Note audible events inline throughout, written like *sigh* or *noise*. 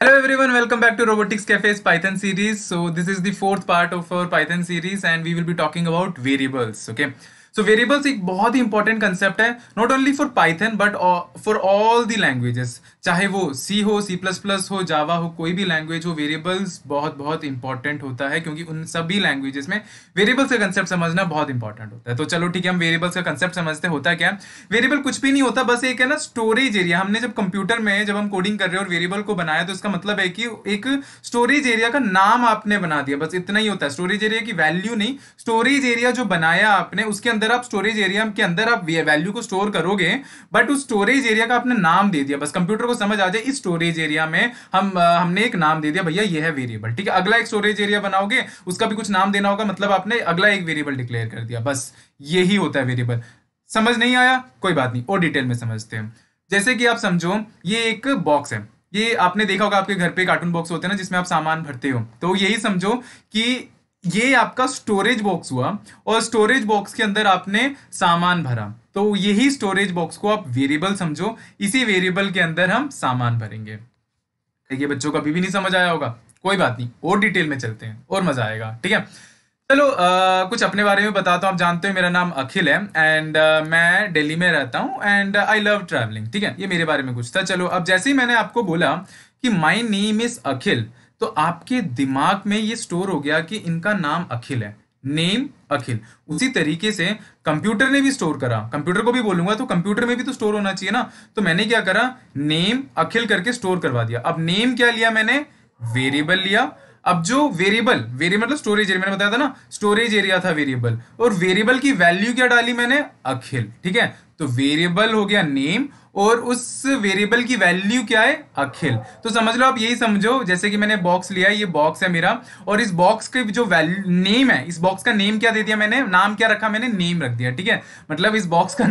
Hello everyone, welcome back to Robotics Cafe's Python series. So this is the fourth part of our Python series and we will be talking about variables, okay? So variables एक बहुत ही important concept है not only for Python but for all the languages चाहे वो सी हो C plus plus हो जावा हो कोई भी लैंग्वेज हो वेरिएबल्स बहुत बहुत इंपॉर्टेंट होता है क्योंकि उन सभी लैंग्वेजेस में वेरिएबल्स का कंसेप्ट समझना बहुत इंपॉर्टेंट होता है तो चलो ठीक है हम वेरिएबल्स का कंसेप्ट समझते होता क्या वेरिएबल कुछ भी नहीं होता बस एक है ना स्टोरेज एरिया हमने जब कंप्यूटर में जब हम कोडिंग कर रहे हो और वेरिएबल को बनाया तो इसका मतलब है कि एक स्टोरेज एरिया का नाम आपने बना दिया बस इतना ही होता है स्टोरेज एरिया की वैल्यू नहीं स्टोरेज एरिया जो बनाया आपने उसके अंदर अंदर आप स्टोरेज एरिया के अंदर आप वैल्यू को स्टोर करोगे बट उस स्टोरेज एरिया का आपने नाम दे दिया बस कंप्यूटर को समझ आ जाए इस स्टोरेज एरिया में हम हमने एक नाम दे दिया भैया ये है वेरिएबल ठीक है अगला एक स्टोरेज एरिया बनाओगे उसका भी कुछ नाम देना होगा मतलब आपने अगला एक वेरिएबल डिक्लेयर कर दिया बस यही होता है वेरिएबल समझ नहीं आया कोई बात नहीं और डिटेल में समझते हैं जैसे कि आप समझो ये एक बॉक्स है ये आपने देखा होगा आपके घर पे कार्टून बॉक्स होते हैं ना जिसमें आप सामान भरते हो तो यही समझो कि ये आपका स्टोरेज बॉक्स हुआ और स्टोरेज बॉक्स के अंदर आपने सामान भरा तो यही स्टोरेज बॉक्स को आप वेरिएबल समझो इसी वेरिएबल के अंदर हम सामान भरेंगे ठीक है बच्चों का अभी भी नहीं समझ आया होगा कोई बात नहीं और डिटेल में चलते हैं और मजा आएगा ठीक है चलो आ, कुछ अपने बारे में बताता हूँ आप जानते हो मेरा नाम अखिल है एंड मैं दिल्ली में रहता हूँ एंड आई लव ट्रैवलिंग ठीक है ये मेरे बारे में कुछ था चलो अब जैसे ही मैंने आपको बोला कि माई नेम इज अखिल तो आपके दिमाग में ये स्टोर हो गया कि इनका नाम अखिल है नेम अखिल उसी तरीके से कंप्यूटर ने भी स्टोर करा कंप्यूटर को भी बोलूंगा तो कंप्यूटर में भी तो स्टोर होना चाहिए ना तो मैंने क्या करा नेम अखिल करके स्टोर करवा दिया अब नेम क्या लिया मैंने वेरिएबल लिया अब जो वेरिएबल वेरिएबल मतलब स्टोरेज एरिया मैंने बताया था ना स्टोरेज एरिया था वेरिएबल और वेरिएबल की वैल्यू क्या डाली मैंने अखिल ठीक है तो वेरिएबल हो गया नेम और उस वेरिएबल की वैल्यू क्या है अखिल तो समझ लो आप यही समझो जैसे कि मैंने बॉक्स लिया ये बॉक्स है मेरा और इस बॉक्स के जो वैल्यू नेम है इस बॉक्स का नेम क्या दे दिया मैंने नाम क्या रखा मैंने नेम रख दिया ठीक है मतलब इस बॉक्स का *laughs*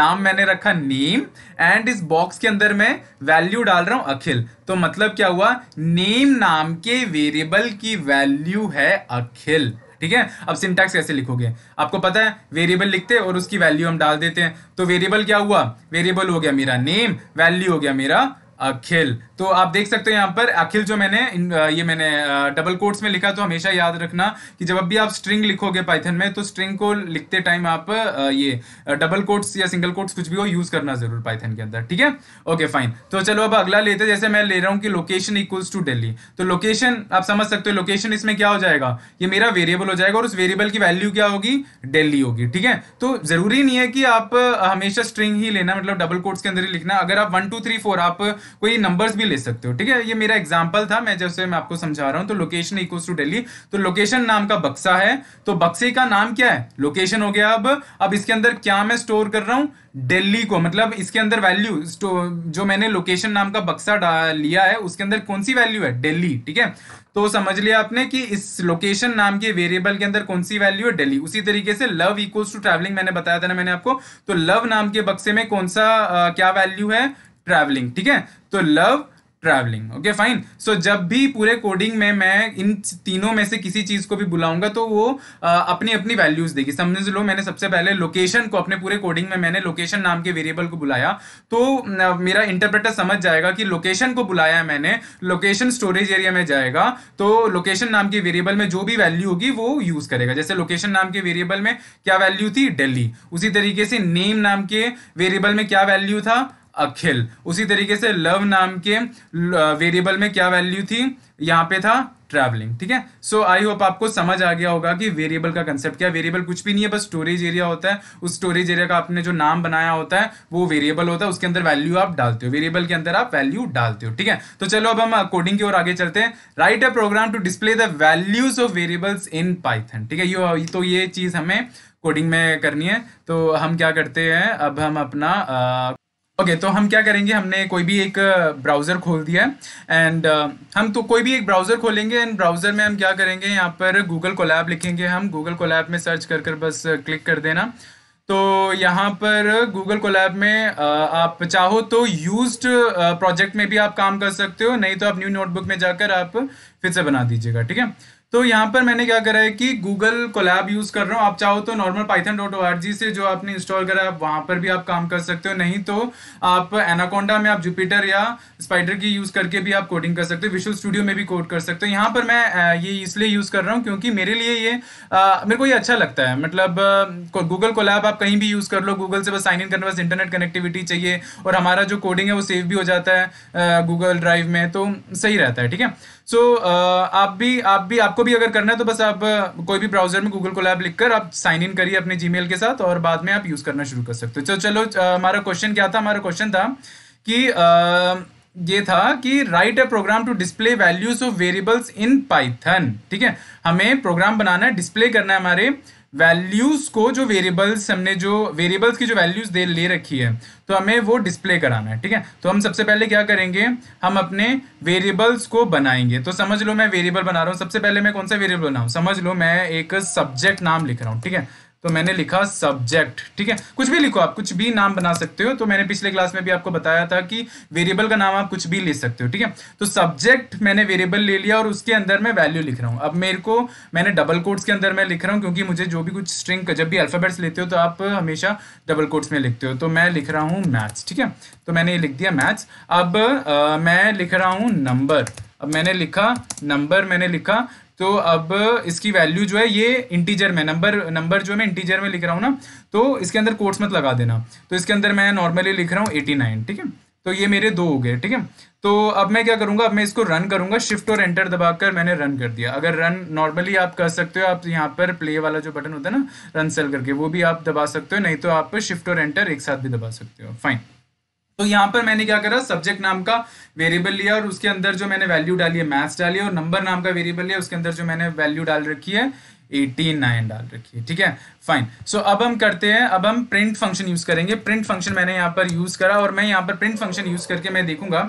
नाम मैंने रखा नेम एंड इस बॉक्स के अंदर मैं वैल्यू डाल रहा हूं अखिल तो मतलब क्या हुआ नेम नाम के वेरिएबल की वैल्यू है अखिल ठीक है अब सिंटैक्स कैसे लिखोगे आपको पता है वेरिएबल लिखते और उसकी वैल्यू हम डाल देते हैं तो वेरिएबल क्या हुआ वेरिएबल हो गया मेरा नेम वैल्यू हो गया मेरा अखिल तो आप देख सकते हो यहाँ पर अखिल जो मैंने ये मैंने डबल कोट्स में लिखा तो हमेशा याद रखना कि जब भी आप स्ट्रिंग लिखोगे पाइथन में तो स्ट्रिंग को लिखते टाइम आप ये डबल कोट्स या सिंगल कोट्स कुछ भी हो यूज करना जरूर पाइथन के अंदर ठीक है ओके फाइन तो चलो अब अगला लेते जैसे मैं ले रहा हूँ कि लोकेशन इक्वल्स टू डेली तो लोकेशन आप समझ सकते हो लोकेशन इसमें क्या हो जाएगा ये मेरा वेरिएबल हो जाएगा और उस वेरिएबल की वैल्यू क्या होगी डेली होगी ठीक है तो जरूरी नहीं है कि आप हमेशा स्ट्रिंग ही लेना मतलब डबल कोट्स के अंदर ही लिखना अगर आप वन टू थ्री फोर आप कोई नंबर्स भी ले सकते हो ठीक है ये मेरा एग्जांपल था मैं जैसे मैं आपको समझा रहा हूँ तो लोकेशन इक्वल्स टू डेली तो लोकेशन नाम का बक्सा है तो बक्से का नाम क्या है लोकेशन हो गया अब अब इसके अंदर क्या मैं स्टोर कर रहा हूँ दिल्ली को मतलब इसके अंदर वैल्यू जो मैंने लोकेशन नाम का बक्सा लिया है उसके अंदर कौन सी वैल्यू है दिल्ली ठीक है तो समझ लिया आपने कि इस लोकेशन नाम के वेरिएबल के अंदर कौन सी वैल्यू है दिल्ली उसी तरीके से लव इक्वल्स टू ट्रैवलिंग मैंने बताया था ना मैंने आपको तो लव नाम के बक्से में कौन सा आ, क्या वैल्यू है ट्रैवलिंग ठीक है तो love travelling okay fine so जब भी पूरे कोडिंग में मैं इन तीनों में से किसी चीज को भी बुलाऊंगा तो वो आ, अपनी अपनी वैल्यूज देगी समझ लो मैंने सबसे पहले लोकेशन को अपने पूरे कोडिंग में मैंने लोकेशन नाम के वेरिएबल को बुलाया तो न, मेरा इंटरप्रेटर समझ जाएगा कि लोकेशन को बुलाया है मैंने लोकेशन स्टोरेज एरिया में जाएगा तो लोकेशन नाम के वेरिएबल में जो भी वैल्यू होगी वो यूज करेगा जैसे लोकेशन नाम के वेरिएबल में क्या वैल्यू थी डेली उसी तरीके से नेम नाम के वेरिएबल में क्या वैल्यू था अखिल उसी तरीके से लव नाम के वेरिएबल में क्या वैल्यू थी यहाँ पे था ट्रैवलिंग ठीक है सो आई होप आपको समझ आ गया होगा कि वेरिएबल का कंसेप्ट क्या वेरिएबल कुछ भी नहीं है बस स्टोरेज एरिया होता है उस स्टोरेज एरिया का आपने जो नाम बनाया होता है वो वेरिएबल होता है उसके अंदर वैल्यू आप डालते हो वेरिएबल के अंदर आप वैल्यू डालते हो ठीक है तो चलो अब हम कोडिंग की ओर आगे चलते हैं write a program to display the values of variables in Python ठीक है ये तो ये चीज हमें कोडिंग में करनी है तो हम क्या करते हैं अब हम अपना आ, ओके okay, तो हम क्या करेंगे हमने कोई भी एक ब्राउज़र uh, खोल दिया है एंड uh, हम तो कोई भी एक ब्राउज़र खोलेंगे एंड ब्राउज़र में हम क्या करेंगे यहाँ पर गूगल लैब लिखेंगे हम गूगल लैब में सर्च कर कर बस क्लिक uh, कर देना तो यहाँ पर गूगल लैब में uh, आप चाहो तो यूज्ड प्रोजेक्ट uh, में भी आप काम कर सकते हो नहीं तो आप न्यू नोटबुक में जाकर आप फिर से बना दीजिएगा ठीक है तो यहाँ पर मैंने क्या करा है कि गूगल कोलैब यूज़ कर रहा हूँ आप चाहो तो normal Python dot O R G से जो आपने इंस्टॉल करा है वहाँ पर भी आप काम कर सकते हो नहीं तो आप एनाकोंडा में आप जुपिटर या स्पाइडर की यूज़ करके भी आप कोडिंग कर सकते हो विशुअल स्टूडियो में भी कोड कर सकते हो यहाँ पर मैं ये इसलिए यूज़ कर रहा हूँ क्योंकि मेरे लिए ये आ, मेरे को ये अच्छा लगता है मतलब गूगल कोलैब आप कहीं भी यूज़ कर लो गूगल से बस साइन इन करने बस इंटरनेट कनेक्टिविटी चाहिए और हमारा जो कोडिंग है वो सेव भी हो जाता है गूगल ड्राइव में तो सही रहता है ठीक है सो so, uh, आप भी आप भी आपको भी अगर करना है तो बस आप uh, कोई भी ब्राउजर में गूगल को लैब लिखकर आप साइन इन करिए अपने जीमेल के साथ और बाद में आप यूज करना शुरू कर सकते हो चलो uh, हमारा क्वेश्चन क्या था हमारा क्वेश्चन था कि uh, ये था कि write a program to display values of variables in Python ठीक है हमें प्रोग्राम बनाना है डिस्प्ले करना है हमारे वैल्यूज को जो वेरिएबल्स हमने जो वेरिएबल्स की जो वैल्यूज दे ले रखी है तो हमें वो डिस्प्ले कराना है ठीक है तो हम सबसे पहले क्या करेंगे हम अपने वेरिएबल्स को बनाएंगे तो समझ लो मैं वेरिएबल बना रहा हूँ सबसे पहले मैं कौन सा वेरिएबल बनाऊँ समझ लो मैं एक सब्जेक्ट नाम लिख रहा हूँ ठीक है तो मैंने लिखा सब्जेक्ट ठीक है कुछ भी लिखो आप कुछ भी नाम बना सकते हो तो मैंने पिछले क्लास में भी आपको बताया था कि वेरिएबल का नाम आप कुछ भी ले सकते हो ठीक है तो सब्जेक्ट मैंने वेरिएबल ले लिया और उसके अंदर मैं वैल्यू लिख रहा हूँ अब मेरे को मैंने डबल कोट्स के अंदर मैं लिख रहा हूँ क्योंकि मुझे जो भी कुछ स्ट्रिंग जब भी अल्फाबेट्स लेते हो तो आप हमेशा डबल कोट्स में लिखते हो तो मैं लिख रहा हूँ मैथ्स ठीक है तो मैंने ये लिख दिया मैथ्स अब आ, मैं लिख रहा हूँ नंबर अब मैंने लिखा नंबर मैंने लिखा तो अब इसकी वैल्यू जो है ये इंटीजर में नंबर नंबर जो मैं इंटीजर में लिख रहा हूँ ना तो इसके अंदर कोर्ट्स मत लगा देना तो इसके अंदर मैं नॉर्मली लिख रहा हूँ एटी नाइन ठीक है तो ये मेरे दो हो गए ठीक है तो अब मैं क्या करूँगा अब मैं इसको रन करूँगा शिफ्ट और एंटर दबाकर मैंने रन कर दिया अगर रन नॉर्मली आप कर सकते हो आप यहाँ पर प्ले वाला जो बटन होता है ना रन सेल करके वो भी आप दबा सकते हो नहीं तो आप शिफ्ट और एंटर एक साथ भी दबा सकते हो फाइन तो यहाँ पर मैंने क्या करा सब्जेक्ट नाम का वेरिएबल लिया और उसके अंदर जो मैंने वैल्यू डाली है मैथ्स डाली और नंबर नाम का वेरिएबल लिया उसके अंदर जो मैंने वैल्यू डाल रखी है एटी नाइन डाल रखी है ठीक है फाइन सो अब हम करते हैं अब हम प्रिंट फंक्शन यूज करेंगे प्रिंट फंक्शन मैंने यहाँ पर यूज करा और मैं यहाँ पर प्रिंट फंक्शन यूज करके मैं देखूंगा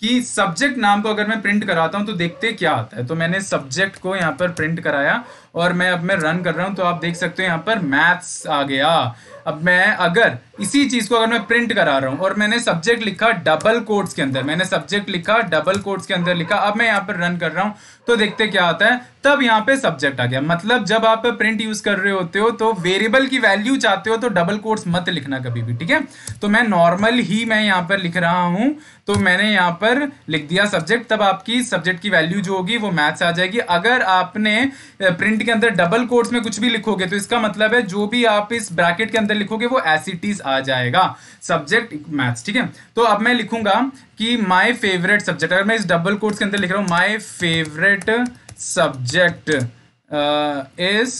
कि सब्जेक्ट नाम को अगर मैं प्रिंट कराता हूँ तो देखते क्या आता है तो मैंने सब्जेक्ट को यहाँ पर प्रिंट कराया और मैं अब मैं रन कर रहा हूं तो आप देख सकते हो यहाँ पर मैथ्स आ गया अब मैं अगर इसी चीज को अगर मैं प्रिंट करा रहा हूं और मैंने सब्जेक्ट लिखा डबल कोट्स के अंदर मैंने सब्जेक्ट लिखा डबल कोट्स के अंदर लिखा अब मैं यहां पर रन कर रहा हूं तो देखते क्या आता है तब यहाँ पे सब्जेक्ट आ गया मतलब जब आप प्रिंट यूज कर रहे होते हो तो वेरिएबल की वैल्यू चाहते हो तो डबल कोट्स मत लिखना कभी भी ठीक है तो मैं नॉर्मल ही मैं यहां पर लिख रहा हूं तो मैंने यहां पर लिख दिया सब्जेक्ट तब आपकी सब्जेक्ट की वैल्यू जो होगी वो मैथ्स आ जाएगी अगर आपने प्रिंट के अंदर डबल कोट्स में कुछ भी लिखोगे तो इसका मतलब है जो भी आप इस ब्रैकेट के अंदर लिखोगे वो एसिटीज कहा जाएगा सब्जेक्ट मैथ्स ठीक है तो अब मैं लिखूंगा कि माई फेवरेट सब्जेक्ट अगर मैं इस डबल कोर्स के अंदर लिख रहा हूं माई फेवरेट सब्जेक्ट इस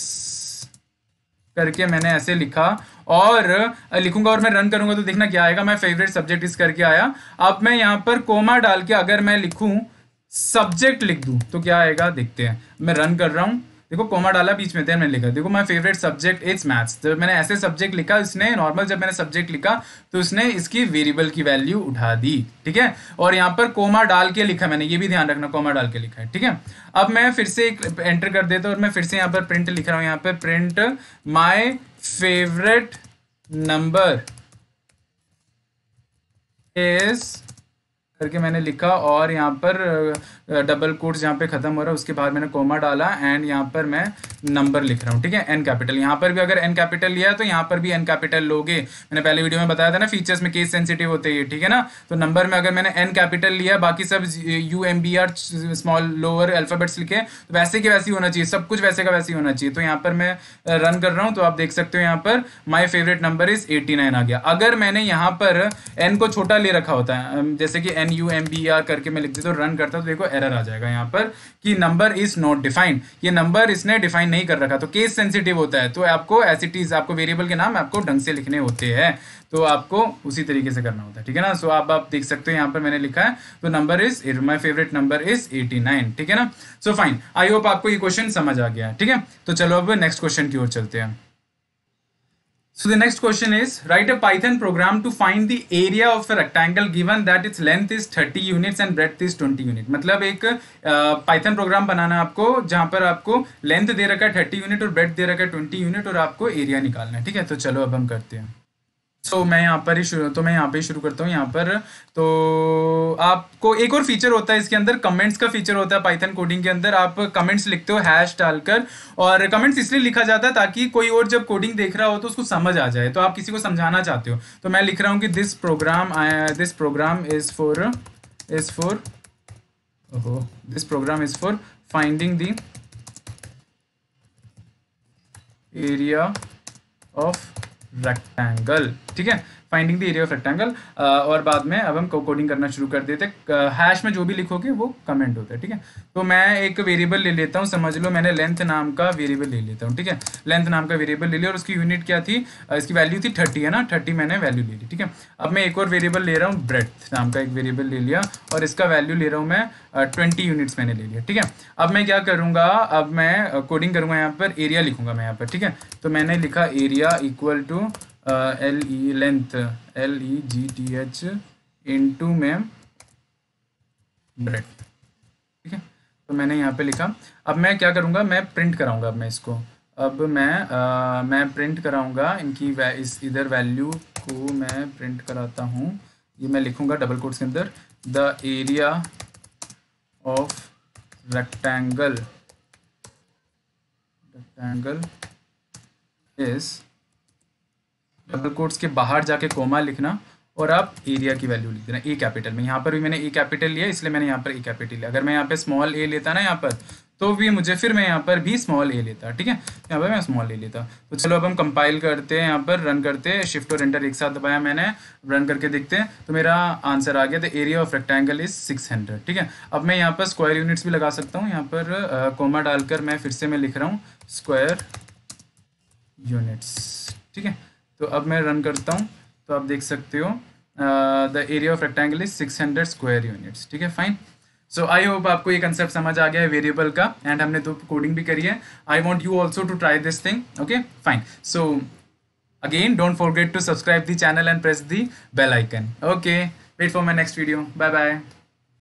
करके मैंने ऐसे लिखा और uh, लिखूंगा और मैं रन करूंगा तो देखना क्या आएगा मैं फेवरेट सब्जेक्ट इस करके आया अब मैं यहां पर कोमा डाल के अगर मैं लिखूं सब्जेक्ट लिख दूं तो क्या आएगा देखते हैं मैं रन कर रहा हूं देखो कॉमा डाला बीच में मैंने लिखा देखो my favourite subject is maths जब मैंने ऐसे सब्जेक्ट लिखा इसने नॉर्मल जब मैंने सब्जेक्ट लिखा तो उसने इसकी वेरिएबल की वैल्यू उठा दी ठीक है और यहाँ पर कोमा डाल के लिखा मैंने ये भी ध्यान रखना कोमा डाल के लिखा है ठीक है अब मैं फिर से एक एंटर कर देता और मैं फिर से यहाँ पर प्रिंट लिख रहा हूँ यहाँ पर print my favourite number is करके मैंने लिखा और यहाँ पर डबल कोट्स यहाँ पे ख़त्म हो रहा है उसके बाद मैंने कोमा डाला एंड यहाँ पर मैं नंबर लिख रहा हूँ ठीक है एन कैपिटल यहाँ पर भी अगर एन कैपिटल लिया तो यहाँ पर भी एन कैपिटल लोगे मैंने पहले वीडियो में बताया था ना फीचर्स में केस सेंसिटिव होते हैं ठीक है ना तो नंबर में अगर मैंने एन कैपिटल लिया बाकी सब U M B R small lower alphabets लिखे तो वैसे के वैसे होना चाहिए सब कुछ वैसे का वैसे होना चाहिए तो यहाँ पर मैं रन कर रहा हूँ तो आप देख सकते हो यहाँ पर my favourite number is eighty आ गया अगर मैंने यहाँ पर एन को छोटा ले रखा होता है जैसे कि N N U M B R करके मैं लिख देता हूँ रन करता हूँ तो देखो एरर आ जाएगा यहाँ पर कि नंबर इज नॉट डिफाइंड ये नंबर इसने डिफाइन नहीं कर रखा तो केस सेंसिटिव होता है तो आपको एस इट इज आपको वेरिएबल के नाम आपको ढंग से लिखने होते हैं तो आपको उसी तरीके से करना होता है ठीक है ना सो so, आप आप देख सकते हो यहाँ पर मैंने लिखा है तो number is my favourite number is 89 ठीक है ना सो फाइन आई होप आपको ये क्वेश्चन समझ आ गया ठीक है तो चलो अब नेक्स्ट क्वेश्चन की ओर चलते हैं So the next question is, write a Python program to find the area of a rectangle given that its length is 30 units and breadth is 20 unit. matlab ek Python program banana hai aapko jahan par aapko length de rakha hai 30 unit aur breadth de rakha hai 20 unit aur aapko area nikalna hai theek hai to chalo ab hum karte hain so so, मैं यहाँ पर ही शुरू तो मैं यहाँ पे ही शुरू करता हूँ यहाँ पर तो आपको एक और फीचर होता है इसके अंदर कमेंट्स का फीचर होता है पाइथन कोडिंग के अंदर आप कमेंट्स लिखते हो हैश डालकर और कमेंट्स इसलिए लिखा जाता है ताकि कोई और जब कोडिंग देख रहा हो तो उसको समझ आ जाए तो आप किसी को समझाना चाहते हो तो मैं लिख रहा हूँ कि this program this program is for is for ओहो this program is for finding the area of rectangle ठीक है finding the area of rectangle और बाद में अब हम कोडिंग करना शुरू कर देते हैश uh, में जो भी लिखोगे वो कमेंट होता है ठीक है तो मैं एक वेरिएबल ले लेता हूँ समझ लो मैंने लेंथ नाम का वेरिएबल ले लेता हूँ ठीक है लेंथ नाम का वेरिएबल ले लिया और उसकी यूनिट क्या थी uh, इसकी वैल्यू थी थर्टी है ना थर्टी मैंने वैल्यू ले ली ठीक है अब मैं एक और वेरिएबल ले रहा हूँ ब्रेथ नाम का एक वेरिएबल ले लिया और इसका वैल्यू ले रहा हूँ मैं ट्वेंटी uh, यूनिट्स मैंने ले लिया ठीक है अब मैं क्या करूँगा अब मैं कोडिंग करूँगा यहाँ पर एरिया लिखूंगा मैं यहाँ पर ठीक है तो मैंने लिखा area equal to L E length L E G T H into में ब्रेथ ठीक है तो मैंने यहाँ पे लिखा अब मैं क्या करूँगा मैं प्रिंट कराऊँगा अब मैं इसको अब मैं आ, मैं प्रिंट कराऊँगा इनकी वै, इस इधर वैल्यू को मैं प्रिंट कराता हूँ ये मैं लिखूँगा डबल कोट्स के अंदर the area of rectangle rectangle is double quotes के बाहर जाके कोमा लिखना और आप एरिया की वैल्यू लिख देना ए कैपिटल में यहाँ पर भी मैंने ए कैपिटल लिया इसलिए मैंने यहाँ पर ए कैपिटल लिया अगर मैं यहाँ पे स्मॉल ए लेता ना यहाँ पर तो भी मुझे फिर मैं यहाँ पर भी स्मॉल ए लेता ठीक है यहाँ पर मैं स्मॉल ए लेता तो चलो अब हम कंपाइल करते हैं यहाँ पर रन करते हैं शिफ्ट और एंटर एक साथ दबाया मैंने रन करके देखते हैं तो मेरा आंसर आ गया था area of rectangle is six hundred ठीक है अब मैं यहाँ पर स्क्वायर यूनिट्स भी लगा सकता हूँ यहाँ पर कोमा डालकर मैं फिर से मैं लिख रहा हूँ स्क्वायर यूनिट्स ठीक है तो अब मैं रन करता हूँ तो आप देख सकते हो the area of rectangle is six hundred square units ठीक है फाइन सो आई होप आपको ये कंसेप्ट समझ आ गया है वेरिएबल का एंड हमने तो कोडिंग भी करी है I want you also to try this thing okay fine so again don't forget to subscribe the channel and press the bell icon okay wait for my next video bye bye